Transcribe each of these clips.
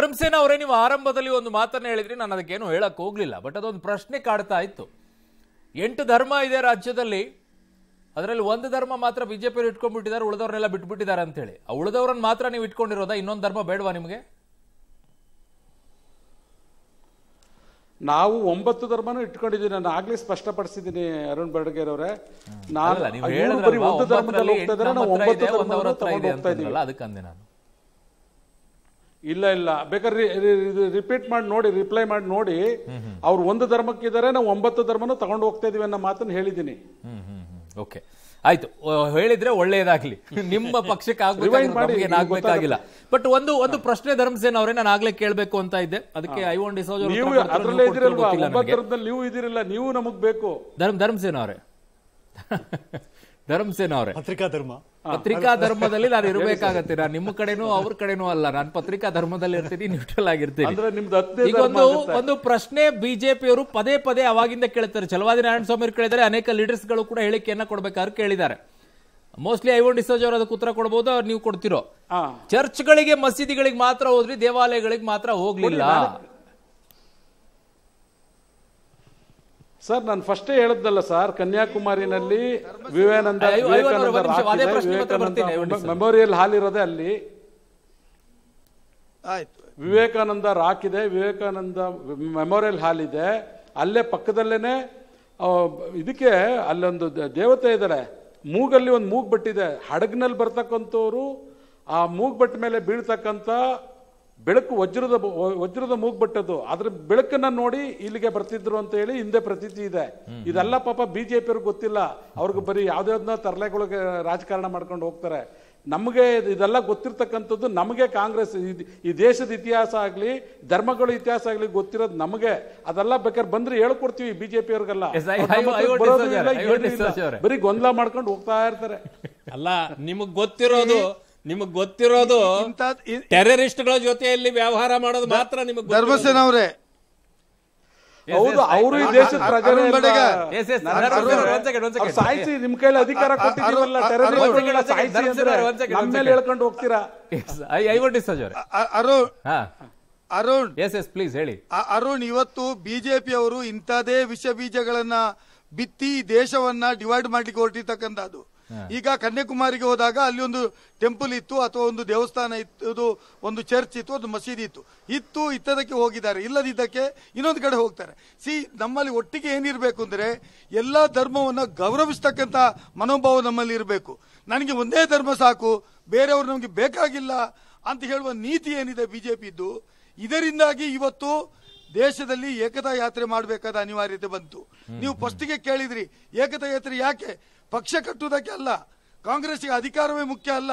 ಧರ್ಮಸೇನ ಅವರೇ ನೀವು ಆರಂಭದಲ್ಲಿ ಒಂದು ಮಾತನ್ನು ಹೇಳಿದ್ರಿ ನಾನು ಅದಕ್ಕೇನು ಹೇಳಕ್ ಹೋಗಲಿಲ್ಲ ಬಟ್ ಅದೊಂದು ಪ್ರಶ್ನೆ ಕಾಡ್ತಾ ಇತ್ತು ಎಂಟು ಧರ್ಮ ಇದೆ ರಾಜ್ಯದಲ್ಲಿ ಅದರಲ್ಲಿ ಒಂದು ಧರ್ಮ ಮಾತ್ರ ಬಿಜೆಪಿಯವರು ಇಟ್ಕೊಂಡ್ಬಿಟ್ಟಿದ್ದಾರೆ ಉಳಿದವ್ರನ್ನೆಲ್ಲ ಬಿಟ್ಬಿಟ್ಟಿದ್ದಾರೆ ಅಂತೇಳಿ ಆ ಉಳಿದವ್ರನ್ನ ಮಾತ್ರ ನೀವು ಇಟ್ಕೊಂಡಿರೋದ ಇನ್ನೊಂದು ಧರ್ಮ ಬೇಡವಾ ನಿಮಗೆ ನಾವು ಒಂಬತ್ತು ಧರ್ಮನೂ ಇಟ್ಕೊಂಡಿದ್ದೀವಿ ನಾನು ಆಗ್ಲೇ ಸ್ಪಷ್ಟಪಡಿಸಿದ್ದೀನಿ ಅರುಣ್ ಬೆಡಗೇರ್ ಅವರೇ ನಾನು ಅದಕ್ಕೆ ಅಂದೆ ನಾನು ಇಲ್ಲ ಇಲ್ಲ ಬೇಕಾದ್ರೆ ರಿಪೀಟ್ ಮಾಡಿ ನೋಡಿ ರಿಪ್ಲೈ ಮಾಡಿ ನೋಡಿ ಅವ್ರು ಒಂದು ಧರ್ಮಕ್ಕಿದ್ದಾರೆ ನಾವು ಒಂಬತ್ತು ಧರ್ಮನೂ ತಗೊಂಡು ಹೋಗ್ತಾ ಇದೀವಿ ಅನ್ನೋ ಮಾತನ್ನು ಹೇಳಿದ್ದೀನಿ ಓಕೆ ಆಯ್ತು ಹೇಳಿದ್ರೆ ಒಳ್ಳೆಯದಾಗ್ಲಿ ನಿಮ್ಮ ಪಕ್ಷಕ್ಕೆ ಆಗ್ಬೇಕಾಗಿಲ್ಲ ಬಟ್ ಒಂದು ಒಂದು ಪ್ರಶ್ನೆ ಧರ್ಮಸೇನ ಅವರೇ ನಾನು ಆಗ್ಲೇ ಕೇಳಬೇಕು ಅಂತ ಇದ್ದೆ ಅದಕ್ಕೆ ಐ ಒನ್ ಡಿಸೋಜ್ ನೀವು ಇದಿರಲ್ಲ ನೀವು ನಮಗ್ ಬೇಕು ಧರ್ಮ ಧರ್ಮಸೇನ ಅವರೇ ಧರ್ಮಸೇನ ಅವರೇ ಪತ್ರಿಕಾ ಧರ್ಮ ಪತ್ರಿಕಾ ಧರ್ಮದಲ್ಲಿ ನಾನು ಇರಬೇಕಾಗತ್ತೆ ನಾನು ನಿಮ್ಮ ಕಡೆನೂ ಅವ್ರ ಕಡೆನೂ ಅಲ್ಲ ನಾನು ಪತ್ರಿಕಾ ಧರ್ಮದಲ್ಲಿ ಇರ್ತೀನಿ ನ್ಯೂಟ್ರಲ್ ಆಗಿರ್ತೀನಿ ಒಂದು ಒಂದು ಪ್ರಶ್ನೆ ಬಿಜೆಪಿಯವರು ಪದೇ ಪದೇ ಅವಾಗಿಂದ ಕೇಳ್ತಾರೆ ಚಲವಾದಿ ನಾರಾಯಣ ಸ್ವಾಮಿ ಕೇಳಿದರೆ ಅನೇಕ ಲೀಡರ್ಸ್ ಗಳು ಕೂಡ ಹೇಳಿಕೆಯನ್ನ ಕೊಡ್ಬೇಕಾದ್ರೆ ಕೇಳಿದ್ದಾರೆ ಮೋಸ್ಟ್ಲಿ ಐ ಡಿಸೋಜ್ ಅವರು ಅದಕ್ಕೆ ಉತ್ತರ ಕೊಡಬಹುದು ಅವ್ರು ನೀವು ಕೊಡ್ತಿರೋ ಚರ್ಚ್ಗಳಿಗೆ ಮಸೀದಿಗಳಿಗೆ ಮಾತ್ರ ಹೋದ್ರಿ ದೇವಾಲಯಗಳಿಗೆ ಮಾತ್ರ ಹೋಗ್ಲಿಲ್ಲ ಸರ್ ನಾನು ಫಸ್ಟೇ ಹೇಳದ್ದಲ್ಲ ಸರ್ ಕನ್ಯಾಕುಮಾರಿನಲ್ಲಿ ವಿವೇಕಾನಂದ ವಿವೇಕಾನಂದ ಮೆಮೋರಿಯಲ್ ಹಾಲ್ ಇರೋದೇ ಅಲ್ಲಿ ವಿವೇಕಾನಂದ ರಾಕ್ ಇದೆ ವಿವೇಕಾನಂದ ಮೆಮೋರಿಯಲ್ ಹಾಲ್ ಇದೆ ಅಲ್ಲೇ ಪಕ್ಕದಲ್ಲೇನೆ ಇದಕ್ಕೆ ಅಲ್ಲೊಂದು ದೇವತೆ ಇದ್ದಾರೆ ಮೂಗಲ್ಲಿ ಒಂದು ಮೂಗ್ ಬಟ್ಟಿದೆ ಹಡಗ್ನಲ್ಲಿ ಬರ್ತಕ್ಕಂಥವ್ರು ಆ ಮೂಗ್ ಬಟ್ಟ ಮೇಲೆ ಬೀಳ್ತಕ್ಕಂಥ ಬೆಳಕು ವಜ್ರದ ವಜ್ರದ ಮೂಗ್ಬಿಟ್ಟದ್ದು ಅದ್ರ ಬೆಳಕನ್ನ ನೋಡಿ ಇಲ್ಲಿಗೆ ಬರ್ತಿದ್ರು ಅಂತ ಹೇಳಿ ಹಿಂದೆ ಪ್ರತೀತಿ ಇದೆ ಇದೆಲ್ಲ ಪಾಪ ಬಿಜೆಪಿ ಅವ್ರಿಗೆ ಗೊತ್ತಿಲ್ಲ ಅವ್ರಿಗೆ ಬರೀ ಯಾವ್ದಾವ್ದನ್ನ ತರಲೆಗಳಿಗೆ ರಾಜಕಾರಣ ಮಾಡ್ಕೊಂಡು ಹೋಗ್ತಾರೆ ನಮಗೆ ಇದೆಲ್ಲ ಗೊತ್ತಿರ್ತಕ್ಕಂಥದ್ದು ನಮಗೆ ಕಾಂಗ್ರೆಸ್ ಈ ದೇಶದ ಇತಿಹಾಸ ಆಗಲಿ ಧರ್ಮಗಳ ಇತಿಹಾಸ ಆಗಲಿ ಗೊತ್ತಿರೋದು ನಮಗೆ ಅದೆಲ್ಲ ಬೇಕಾದ್ರೆ ಬಂದ್ರೆ ಹೇಳ್ಕೊಡ್ತೀವಿ ಬಿಜೆಪಿ ಅವ್ರಿಗೆಲ್ಲ ಬರೀ ಗೊಂದಲ ಮಾಡ್ಕೊಂಡು ಹೋಗ್ತಾ ಇರ್ತಾರೆ ಅಲ್ಲ ನಿಮಗೆ ಗೊತ್ತಿರೋದು ನಿಮಗ್ ಗೊತ್ತಿರೋದು ಟೆರರಿಸ್ಟ್ಗಳ ಜೊತೆಯಲ್ಲಿ ವ್ಯವಹಾರ ಮಾಡೋದು ಮಾತ್ರ ನಿಮಗೆ ಧರ್ಮಸೇನ ಅವರೇ ಹೌದು ಅವರು ಈ ದೇಶದ ಪ್ರಜೆ ಸಾಯಿಸಿ ನಿಮ್ ಕೈಲಿ ಅಧಿಕಾರ ಕೊಟ್ಟಿದ್ದೀವಲ್ಲ ಟೆರರಿಸ್ಟ್ಗಳ ಮೇಲೆ ಹೇಳ್ಕೊಂಡು ಹೋಗ್ತೀರಾ ಐ ಐ ವಾಂಟ್ ಇಸ್ ಸಜೋರೆ Arun Arun yes yes please ಹೇಳಿ ಅರುಣ್ ಇವತ್ತು ಬಿಜೆಪಿ ಅವರು ಇಂಥದೇ ವಿಷ ಬೀಜಗಳನ್ನ ಬಿತ್ತಿ ದೇಶವನ್ನ ಡಿವೈಡ್ ಮಾಡ್ಲಿಕ್ಕೆ ಹೊರಟಿರ್ತಕ್ಕಂಥದ್ದು ಈಗ ಕನ್ಯಾಕುಮಾರಿಗೆ ಹೋದಾಗ ಅಲ್ಲಿ ಒಂದು ಟೆಂಪಲ್ ಇತ್ತು ಅಥವಾ ಒಂದು ದೇವಸ್ಥಾನ ಇತ್ತು ಒಂದು ಚರ್ಚ್ ಇತ್ತು ಒಂದು ಮಸೀದಿ ಇತ್ತು ಇತ್ತು ಇತ್ತದಕ್ಕೆ ಹೋಗಿದ್ದಾರೆ ಇಲ್ಲದಿದ್ದಕ್ಕೆ ಇನ್ನೊಂದು ಕಡೆ ಹೋಗ್ತಾರೆ ಸಿ ನಮ್ಮಲ್ಲಿ ಒಟ್ಟಿಗೆ ಏನಿರಬೇಕು ಅಂದರೆ ಎಲ್ಲ ಧರ್ಮವನ್ನು ಗೌರವಿಸ್ತಕ್ಕಂಥ ಮನೋಭಾವ ನಮ್ಮಲ್ಲಿ ಇರಬೇಕು ನನಗೆ ಒಂದೇ ಧರ್ಮ ಸಾಕು ಬೇರೆಯವರು ನಮಗೆ ಬೇಕಾಗಿಲ್ಲ ಅಂತ ಹೇಳುವ ನೀತಿ ಏನಿದೆ ಬಿಜೆಪಿದ್ದು ಇದರಿಂದಾಗಿ ಇವತ್ತು ದೇಶದಲ್ಲಿ ಏಕತಾ ಯಾತ್ರೆ ಮಾಡಬೇಕಾದ ಅನಿವಾರ್ಯತೆ ಬಂತು ನೀವು ಫಸ್ಟಿಗೆ ಕೇಳಿದ್ರಿ ಏಕತಾ ಯಾತ್ರೆ ಯಾಕೆ ಪಕ್ಷ ಕಟ್ಟುವುದಕ್ಕೆ ಅಲ್ಲ ಕಾಂಗ್ರೆಸ್ಗೆ ಅಧಿಕಾರವೇ ಮುಖ್ಯ ಅಲ್ಲ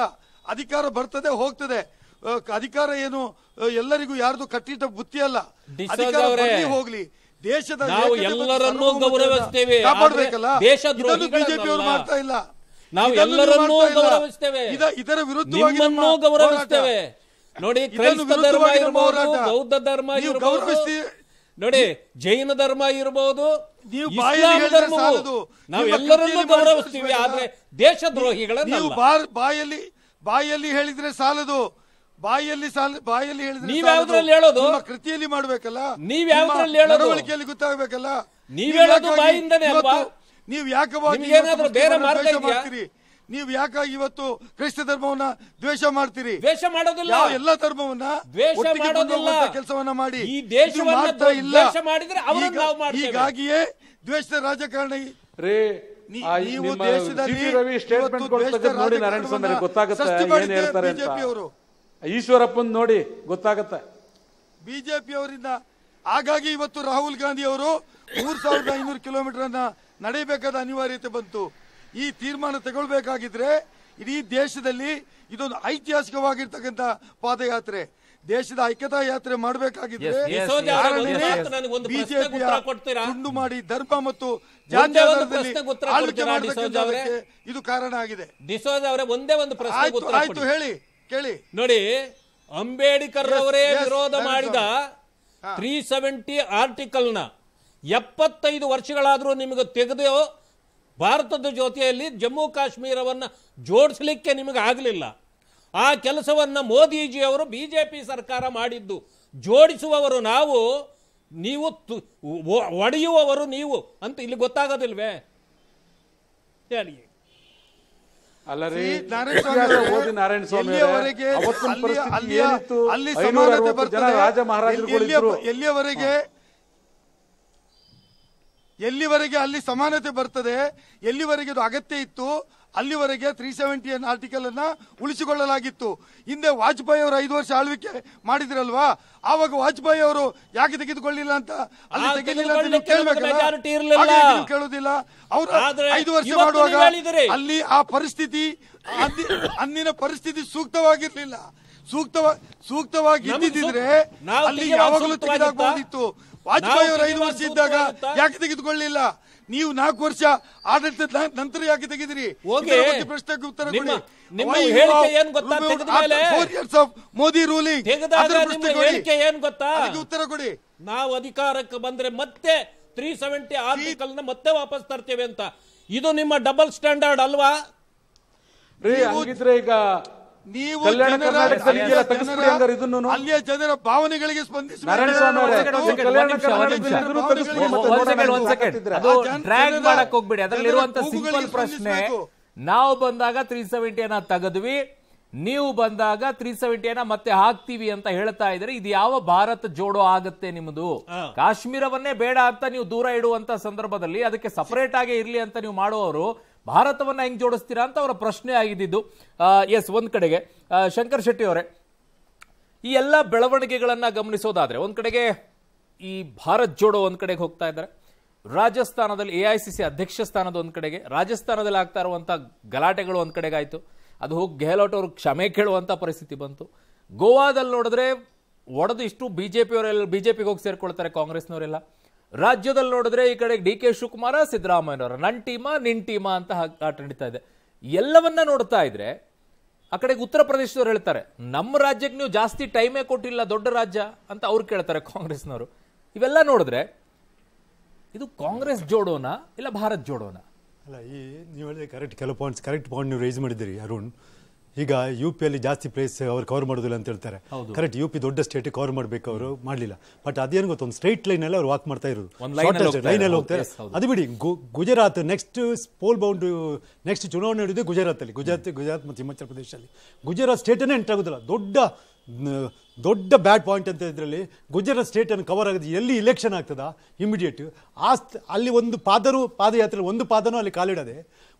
ಅಧಿಕಾರ ಬರ್ತದೆ ಹೋಗ್ತದೆ ಅಧಿಕಾರ ಏನು ಎಲ್ಲರಿಗೂ ಯಾರ್ದು ಕಟ್ಟಿಟ್ಟ ಬುತ್ತಿ ಅಲ್ಲ ಅಧಿಕಾರ ಹೋಗ್ಲಿ ದೇಶದ ಎಲ್ಲರನ್ನೂ ಗೌರವಿಸ್ತೇವೆ ಕಾಪಾಡಬೇಕಲ್ಲ ಇದನ್ನು ಬಿಜೆಪಿಯವರು ಮಾಡ್ತಾ ಇಲ್ಲ ನಾವು ಎಲ್ಲರನ್ನೂ ಗೌರವಿಸ್ತೇವೆ ಇದರ ವಿರುದ್ಧವಾಗಿ ಗೌರವಿಸ್ತೇವೆ ನೋಡಿ ಕ್ರೈಸ್ತ ಧರ್ಮ ಇರಬಹುದು ಬೌದ್ಧ ಧರ್ಮ ಗೌರವಿಸ್ತೀವಿ ನೋಡಿ ಜೈನ ಧರ್ಮ ಇರಬಹುದು ನಾವೆಲ್ಲರನ್ನೂ ಗೌರವಿಸ್ತೀವಿ ಆದ್ರೆ ದೇಶದ್ರೋಹಿಗಳನ್ನ ಬಾಯಲ್ಲಿ ಬಾಯಲ್ಲಿ ಹೇಳಿದ್ರೆ ಸಾಲದು ಬಾಯಲ್ಲಿ ಸಾಲ ಬಾಯಲ್ಲಿ ಹೇಳಿದ್ರೆ ನೀವ್ ಯಾವ್ದ್ರಲ್ಲಿ ಹೇಳೋದು ಕೃತಿಯಲ್ಲಿ ಮಾಡ್ಬೇಕಲ್ಲ ನೀವ್ ಯಾವ್ದ್ರಲ್ಲಿ ಹೇಳೋದು ಗೊತ್ತಾಗ್ಬೇಕಲ್ಲ ನೀವ್ ಹೇಳೋದು ಬಾಯಿಂದನೇ ಅಲ್ವಾ ನೀವ್ ಯಾಕೆ ಬೇರೆ ಮಾರ್ಗ ಮಾಡ್ತೀರಿ ನೀವು ಯಾಕಾಗಿ ಇವತ್ತು ಕ್ರೈಸ್ತ ಧರ್ಮವನ್ನ ದ್ವೇಷ ಮಾಡ್ತೀರಿ ದ್ವೇಷ ಮಾಡೋದಿಲ್ಲ ಯಾವ ಎಲ್ಲ ಧರ್ಮವನ್ನ ದ್ವೇಷ ಮಾಡೋದಿಲ್ಲ ಕೆಲಸವನ್ನ ಮಾಡಿ ಈ ದೇಶವನ್ನ ಇಲ್ಲ ಮಾಡಿದ್ರೆ ಅವರನ್ನು ನಾವು ಮಾಡ್ತೀವಿ ಹೀಗಾಗಿಯೇ ದ್ವೇಷದ ರಾಜಕಾರಣ ರೇ ನೀವು ದೇಶದಲ್ಲಿ ರವಿ ಸ್ಟೇಟ್ಮೆಂಟ್ ಕೊಡ್ತಕ್ಕಂಥ ನೋಡಿ ನಾರಾಯಣ ಸ್ವಾಮಿ ಗೊತ್ತಾಗುತ್ತೆ ಏನು ಹೇಳ್ತಾರೆ ಅಂತ ಈಶ್ವರಪ್ಪನ್ ನೋಡಿ ಗೊತ್ತಾಗುತ್ತೆ ಬಿಜೆಪಿ ಅವರಿಂದ ಹಾಗಾಗಿ ಇವತ್ತು ರಾಹುಲ್ ಗಾಂಧಿ ಅವರು ಮೂರ್ ಸಾವಿರದ ಐನೂರು ಕಿಲೋಮೀಟರ್ ಅನ್ನ ನಡೆಯಬೇಕಾದ ಅನಿವಾರ್ಯತೆ ಬಂತು ಈ ತೀರ್ಮಾನ ತಗೊಳ್ಬೇಕಾಗಿದ್ರೆ ಇಡೀ ದೇಶದಲ್ಲಿ ಇದೊಂದು ಐತಿಹಾಸಿಕವಾಗಿರ್ತಕ್ಕಂಥ ಪಾದಯಾತ್ರೆ ದೇಶದ ಐಕ್ಯತಾ ಯಾತ್ರೆ ಮಾಡಬೇಕಾಗಿದ್ರೆ ಬಿಜೆಪಿಯ ತುಂಡು ಮಾಡಿ ಧರ್ಮ ಮತ್ತು ಇದು ಕಾರಣ ಆಗಿದೆ ಒಂದೇ ಒಂದು ಆಯ್ತು ಹೇಳಿ ಕೇಳಿ ನೋಡಿ ಅಂಬೇಡ್ಕರ್ ಅವರೇ ವಿರೋಧ ಮಾಡಿದ ತ್ರೀ ಸೆವೆಂಟಿ ನ ಎಪ್ಪತ್ತೈದು ವರ್ಷಗಳಾದರೂ ನಿಮಗೆ ತೆಗೆದು ಭಾರತದ ಜೊತೆಯಲ್ಲಿ ಜಮ್ಮು ಕಾಶ್ಮೀರವನ್ನು ಜೋಡಿಸಲಿಕ್ಕೆ ನಿಮಗೆ ಆಗಲಿಲ್ಲ ಆ ಕೆಲಸವನ್ನು ಮೋದಿಜಿಯವರು ಬಿ ಜೆ ಪಿ ಸರ್ಕಾರ ಮಾಡಿದ್ದು ಜೋಡಿಸುವವರು ನಾವು ನೀವು ತು ಒಡೆಯುವವರು ನೀವು ಅಂತ ಇಲ್ಲಿ ಗೊತ್ತಾಗೋದಿಲ್ವೇ ಹೇಳಿ ಎಲ್ಲಿಯವರೆಗೆ ಎಲ್ಲಿವರೆಗೆ ಅಲ್ಲಿ ಸಮಾನತೆ ಬರ್ತದೆ ಎಲ್ಲಿವರೆಗೆ ಅದು ಅಗತ್ಯ ಇತ್ತು ಅಲ್ಲಿವರೆಗೆ ತ್ರೀ ಸೆವೆಂಟಿ ಎನ್ ಆರ್ಟಿಕಲ್ ಅನ್ನ ಉಳಿಸಿಕೊಳ್ಳಲಾಗಿತ್ತು ಹಿಂದೆ ವಾಜಪೇಯಿ ಅವರು ಐದು ವರ್ಷ ಆಳ್ವಿಕೆ ಮಾಡಿದ್ರಲ್ವಾ ಆವಾಗ ವಾಜಪೇಯಿ ಅವರು ಯಾಕೆ ತೆಗೆದುಕೊಳ್ಳಿಲ್ಲ ಅಂತ ಅಲ್ಲಿ ತೆಗೆದಿಲ್ಲ ಕೇಳುದಿಲ್ಲ ಅವರು ಐದು ವರ್ಷ ಮಾಡುವಾಗ ಅಲ್ಲಿ ಆ ಪರಿಸ್ಥಿತಿ ಅಂದಿನ ಪರಿಸ್ಥಿತಿ ಸೂಕ್ತವಾಗಿರ್ಲಿಲ್ಲ ಸೂಕ್ತವಾಗಿ ಸೂಕ್ತವಾಗಿ ಇದ್ದಿದ್ರೆ ಅಲ್ಲಿ ಯಾವಾಗಲೂ ತೆಗೆದಾಗಬಹುದಿತ್ತು ವಾಜಪೇಯಿ ಅವರು ಐದು ವರ್ಷ ಇದ್ದಾಗ ಯಾಕೆ ತೆಗೆದುಕೊಳ್ಳಿಲ್ಲ ನೀವು ನಾಲ್ಕು ವರ್ಷ ಆಡಳಿತ ನಂತರ ಯಾಕೆ ತೆಗೆದಿರಿ ಪ್ರಶ್ನೆಗೆ ಉತ್ತರ ಕೊಡಿ ನಿಮ್ಮ ಹೇಳಿಕೆ ಏನು ಗೊತ್ತಾ ಮೇಲೆ ಆಫ್ ಮೋದಿ ರೂಲಿಂಗ್ ಅದರ ಏನು ಗೊತ್ತಾ ಅದಕ್ಕೆ ಉತ್ತರ ಕೊಡಿ ನಾವು ಅಧಿಕಾರಕ್ಕೆ ಬಂದ್ರೆ ಮತ್ತೆ ತ್ರೀ ಸೆವೆಂಟಿ ಆರ್ಟಿಕಲ್ ನ ಮತ್ತೆ ವಾಪಸ್ ತರ್ತೇವೆ ಅಂತ ಇದು ನಿಮ್ಮ ಡಬಲ್ ಸ್ಟ್ಯಾಂಡರ್ಡ್ ಅಲ್ವಾ ರೀ ಈಗ ನೀವು ಅಲ್ಲಿಯ ಜನರ ಭಾವನೆಗಳಿಗೆ ಸ್ಪಂದಿಸಿ ಸಿಂಪಲ್ ಪ್ರಶ್ನೆ ನಾವು ಬಂದಾಗ ತ್ರೀ ಸೆವೆಂಟಿಯನ್ನ ತೆಗೆದ್ವಿ ನೀವು ಬಂದಾಗ ತ್ರೀ ಸೆವೆಂಟಿ ಸೆವೆಂಟಿಯನ್ನ ಮತ್ತೆ ಹಾಕ್ತೀವಿ ಅಂತ ಹೇಳ್ತಾ ಇದ್ರೆ ಇದು ಯಾವ ಭಾರತ ಜೋಡೋ ಆಗುತ್ತೆ ನಿಮ್ದು ಕಾಶ್ಮೀರವನ್ನೇ ಬೇಡ ಅಂತ ನೀವು ದೂರ ಇಡುವಂತ ಸಂದರ್ಭದಲ್ಲಿ ಅದಕ್ಕೆ ಸಪರೇಟ್ ಆಗೇ ಇರಲಿ ಅಂತ ನೀವು ಮಾಡುವವರು ಭಾರತವನ್ನು ಹೆಂಗೆ ಜೋಡಿಸ್ತೀರಾ ಅಂತ ಅವರ ಪ್ರಶ್ನೆ ಆಗಿದ್ದು ಎಸ್ ಒಂದು ಕಡೆಗೆ ಶಂಕರ್ ಶೆಟ್ಟಿ ಅವರೇ ಈ ಎಲ್ಲ ಬೆಳವಣಿಗೆಗಳನ್ನು ಗಮನಿಸೋದಾದರೆ ಒಂದು ಕಡೆಗೆ ಈ ಭಾರತ್ ಜೋಡೋ ಒಂದು ಕಡೆಗೆ ಹೋಗ್ತಾ ಇದ್ದಾರೆ ರಾಜಸ್ಥಾನದಲ್ಲಿ ಎ ಐ ಸಿ ಸಿ ಅಧ್ಯಕ್ಷ ಸ್ಥಾನದ ಒಂದು ಕಡೆಗೆ ರಾಜಸ್ಥಾನದಲ್ಲಿ ಆಗ್ತಾ ಇರುವಂಥ ಗಲಾಟೆಗಳು ಒಂದು ಕಡೆಗೆ ಆಯಿತು ಅದು ಹೋಗಿ ಗೆಹ್ಲೋಟ್ ಅವರು ಕ್ಷಮೆ ಕೇಳುವಂಥ ಪರಿಸ್ಥಿತಿ ಬಂತು ಗೋವಾದಲ್ಲಿ ನೋಡಿದ್ರೆ ಒಡೆದು ಇಷ್ಟು ಬಿ ಜೆ ಪಿಯವರೆಲ್ಲ ಬಿ ಜೆ ಪಿಗೆ ಹೋಗಿ ಸೇರಿಕೊಳ್ತಾರೆ ಕಾಂಗ್ರೆಸ್ನವರೆಲ್ಲ ರಾಜ್ಯದಲ್ಲಿ ನೋಡಿದ್ರೆ ಈ ಕಡೆ ಡಿ ಕೆ ಶಿವಕುಮಾರ ಸಿದ್ದರಾಮಯ್ಯನವರ ನನ್ನ ಟೀಮ ನಿನ್ನ ಟೀಮ ಅಂತ ಆಟ ನಡೀತಾ ಇದೆ ಎಲ್ಲವನ್ನ ನೋಡ್ತಾ ಇದ್ರೆ ಆ ಕಡೆಗೆ ಉತ್ತರ ಪ್ರದೇಶದವ್ರು ಹೇಳ್ತಾರೆ ನಮ್ಮ ರಾಜ್ಯಕ್ಕೆ ನೀವು ಜಾಸ್ತಿ ಟೈಮೇ ಕೊಟ್ಟಿಲ್ಲ ದೊಡ್ಡ ರಾಜ್ಯ ಅಂತ ಅವ್ರು ಕೇಳ್ತಾರೆ ಕಾಂಗ್ರೆಸ್ನವರು ಇವೆಲ್ಲ ನೋಡಿದ್ರೆ ಇದು ಕಾಂಗ್ರೆಸ್ ಜೋಡೋನ ಇಲ್ಲ ಭಾರತ್ ಜೋಡೋನ ಅಲ್ಲ ಈ ನೀವು ಕರೆಕ್ಟ್ ಕೆಲವು ಪಾಯಿಂಟ್ಸ್ ಕರೆಕ್ಟ್ ಪಾಯಿಂಟ್ ನೀವು ರೈಸ್ ಮಾಡಿದ್ದೀರಿ ಅರುಣ್ ಈಗ ಯು ಪಿ ಅಲ್ಲಿ ಜಾಸ್ತಿ ಪ್ಲೇಸ್ ಅವ್ರು ಕವರ್ ಮಾಡೋದಿಲ್ಲ ಅಂತ ಹೇಳ್ತಾರೆ ಕರೆಕ್ಟ್ ಯು ಪಿ ದೊಡ್ಡ ಸ್ಟೇಟ್ ಕವರ್ ಮಾಡಬೇಕು ಅವರು ಮಾಡಲಿಲ್ಲ ಬಟ್ ಅದೇನು ಗೊತ್ತೊಂದು ಸ್ಟ್ರೈಟ್ ಲೈನ್ ಅಲ್ಲಿ ಅವ್ರು ವಾಕ್ ಮಾಡ್ತಾ ಇರೋದು ಲೈನ್ ಅಲ್ಲಿ ಹೋಗ್ತಾರೆ ಅದು ಬಿಡಿ Gujarat next poll bound next ಚುನಾವಣೆ ನಡೆದಿದೆ ಗುಜರಾತ್ ಅಲ್ಲಿ ಗುಜರಾತ್ ಗುಜರಾತ್ ಮತ್ತು ಹಿಮಾಚಲ ಪ್ರದೇಶ ಅಲ್ಲಿ ಗುಜರಾತ್ ಸ್ಟೇಟನ್ನೇ ಎಂಟ್ರಾಗುದಿಲ್ಲ ದೊಡ್ಡ ದೊಡ್ಡ ಬ್ಯಾಡ್ ಪಾಯಿಂಟ್ ಅಂತ ಇದರಲ್ಲಿ ಗುಜರಾತ್ ಸ್ಟೇಟನ್ನು ಕವರ್ ಆಗಿದೆ ಎಲ್ಲಿ ಇಲೆಕ್ಷನ್ ಆಗ್ತದ ಇಮಿಡಿಯೇಟ್ ಆ ಅಲ್ಲಿ ಒಂದು ಪಾದರು ಪಾದಯಾತ್ರೆ ಒಂದು ಪಾದನೂ ಅಲ್ಲಿ ಕಾಲಿಡದೆ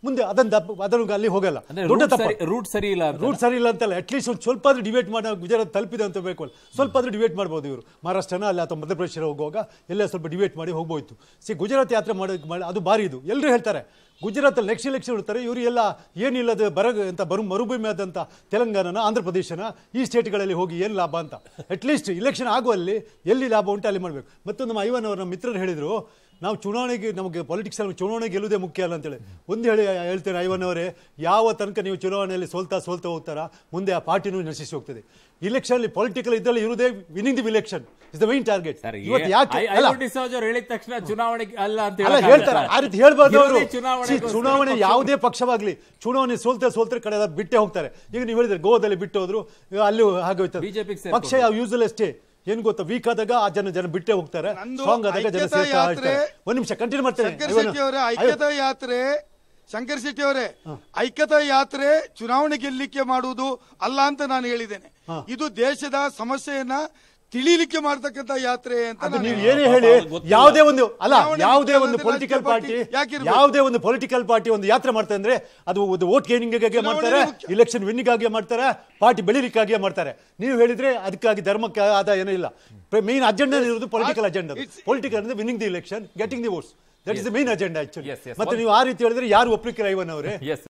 ಮುಂದೆ ಅದನ್ನು ತಪ್ಪು ಅದನ್ನು ಅಲ್ಲಿ ಹೋಗಲ್ಲ ದೊಡ್ಡ ತಪ್ಪು ರೂಟ್ ಸರಿ ಇಲ್ಲ ರೂಟ್ ಸರಿ ಇಲ್ಲ ಅಂತಲ್ಲ ಅಟ್ಲೀಸ್ಟ್ ಒಂದು ಸ್ವಲ್ಪ ಆದರೂ ಡಿಬೇಟ್ ಮಾಡಿ ಗುಜರಾತ್ ತಲುಪಿದೆ ಅಂತ ಬೇಕು ಸ್ವಲ್ಪ ಆದರೂ ಡಿಬೇಟ್ ಮಾಡ್ಬೋದು ಇವರು ಮಹಾರಾಷ್ಟ್ರನ ಅಲ್ಲಿ ಅಥವಾ ಮಧ್ಯಪ್ರದೇಶ ಹೋಗುವಾಗ ಎಲ್ಲ ಸ್ವಲ್ಪ ಡಿಬೇಟ್ ಮಾಡಿ ಹೋಗ್ಬೋಯಿತು ಸಿ ಗುಜರಾತ್ ಯಾತ್ರೆ ಮಾಡೋದು ಮಾಡಿ ಅದು ಬಾರಿ ಇದು ಎಲ್ಲರೂ ಹೇಳ್ತಾರೆ ಗುಜರಾತ್ ನೆಕ್ಸ್ಟ್ ಲಕ್ಷ ಇಡ್ತಾರೆ ಎಲ್ಲ ಏನಿಲ್ಲದ ಬರ ಅಂತ ಬರು ಮರುಭೂಮಿ ಆದಂಥ ತೆಲಂಗಾಣನ ಆಂಧ್ರ ಪ್ರದೇಶನ ಈ ಸ್ಟೇಟ್ಗಳಲ್ಲಿ ಹೋಗಿ ಏನು ಲಾಭ ಅಂತ ಅಟ್ಲೀಸ್ಟ್ ಇಲೆಕ್ಷನ್ ಆಗುವಲ್ಲಿ ಎಲ್ಲಿ ಲಾಭ ಉಂಟು ಅಲ್ಲಿ ಮಾಡಬೇಕು ಮತ್ತೊಂದು ಐವನ್ ಅವರ ಮಿತ್ರರು ಹೇಳಿದರು ನಾವು ಚುನಾವಣೆಗೆ ನಮಗೆ ಪಾಲಿಟಿಕ್ಸ್ ಚುನಾವಣೆ ಗೆಲ್ಲುವುದೇ ಮುಖ್ಯ ಅಲ್ಲ ಅಂತೇಳಿ ಒಂದು ಹೇಳಿ ಹೇಳ್ತೇನೆ ಐವನ್ ಅವರೇ ಯಾವ ತನಕ ನೀವು ಚುನಾವಣೆಯಲ್ಲಿ ಸೋಲ್ತಾ ಸೋಲ್ತಾ ಹೋಗ್ತಾರಾ ಮುಂದೆ ಆ ಪಾರ್ಟಿನೂ ನಶಿಸಿ ಹೋಗ್ತದೆ ಇಲೆಕ್ಷನ್ ಪೊಲಿಟಿಕಲ್ ಇದ್ರಲ್ಲಿ ಇರುವುದೇ winning the election is the main target ಇವತ್ತು ಯಾಕೆ ಹೇಳಿದ ತಕ್ಷಣ ಚುನಾವಣೆ ಅಲ್ಲ ಅಂತ ಹೇಳ್ತಾರೆ ಆ ರೀತಿ ಹೇಳ್ಬಾರ್ದು ಅವರು ಚುನಾವಣೆ ಯಾವುದೇ ಪಕ್ಷವಾಗಲಿ ಚುನಾವಣೆ ಸೋಲ್ತಾ ಸೋಲ್ತಾರೆ ಕಡೆ ಬಿಟ್ಟೆ ಹೋಗ್ತಾರೆ ಈಗ ನೀವು ಹೇಳಿದ್ರೆ ಗೋವಾದಲ್ಲಿ ಬಿಟ್ಟು ಹೋದ್ರು ಅಲ್ಲಿ ಹಾಗೆ ಪಕ್ಷ ಯಾವ ಯೂಸಲ್ ಅಷ್ಟೇ ಏನ್ ಗೊತ್ತಾ ವೀಕ್ ಆದಾಗ ಆ ಜನ ಜನ ಬಿಟ್ಟೆ ಹೋಗ್ತಾರೆ ಕಂಟಿನ್ಯೂ ಮಾಡ್ತಾರೆ ಶಂಕರ್ ಶೆಟ್ಟಿ ಅವರೇ ಐಕ್ಯತಾ ಯಾತ್ರೆ ಶಂಕರ್ ಶೆಟ್ಟಿ ಅವರೇ ಐಕ್ಯತಾ ಯಾತ್ರೆ ಚುನಾವಣೆ ಗೆಲ್ಲಿಕೆ ಮಾಡುವುದು ಅಲ್ಲ ಅಂತ ನಾನು ಹೇಳಿದ್ದೇನೆ ಇದು ದೇಶದ ಸಮಸ್ಯೆಯನ್ನ ತಿಳಿಲಿಕ್ಕೆ ಮಾಡ್ತಕ್ಕಂತ ಯಾತ್ರೆ ಅಂತ ನೀವು ಏನೇ ಹೇಳಿ ಯಾವುದೇ ಒಂದು ಅಲ್ಲ ಯಾವುದೇ ಒಂದು ಪೊಲಿಟಿಕಲ್ ಪಾರ್ಟಿ ಯಾವುದೇ ಒಂದು ಪೊಲಿಟಿಕಲ್ ಪಾರ್ಟಿ ಒಂದು ಯಾತ್ರೆ ಮಾಡ್ತಾರೆ ಅಂದ್ರೆ ಅದು ಒಂದು ವೋಟ್ ಗೇನಿಂಗ್ಗೆ ಮಾಡ್ತಾರೆ ಇಲೆಕ್ಷನ್ ವಿನ್ನಿಗಾಗಿಯೇ ಮಾಡ್ತಾರೆ ಪಾರ್ಟಿ ಬೆಳಿಲಿಕ್ಕಾಗಿಯೇ ಮಾಡ್ತಾರೆ ನೀವು ಹೇಳಿದ್ರೆ ಅದಕ್ಕಾಗಿ ಧರ್ಮಕ್ಕೆ ಆದಾಯ ಇಲ್ಲ ಮೇನ್ ಅಜೆಂಡಾ ಇರೋದು ಪೊಲಿಟಿಕಲ್ ಅಜೆಂಡಾ ಪೊಲಿಟಿಕಲ್ ಅಂದ್ರೆ winning the election getting the votes that is the main agenda actually ಮತ್ತೆ ನೀವು ಆ ರೀತಿ ಹೇಳಿದ್ರೆ ಯಾರು ಒಪ್ಲಿಕ್ಕಿಲ್ಲ ರೈವನ್ ಅವರೇ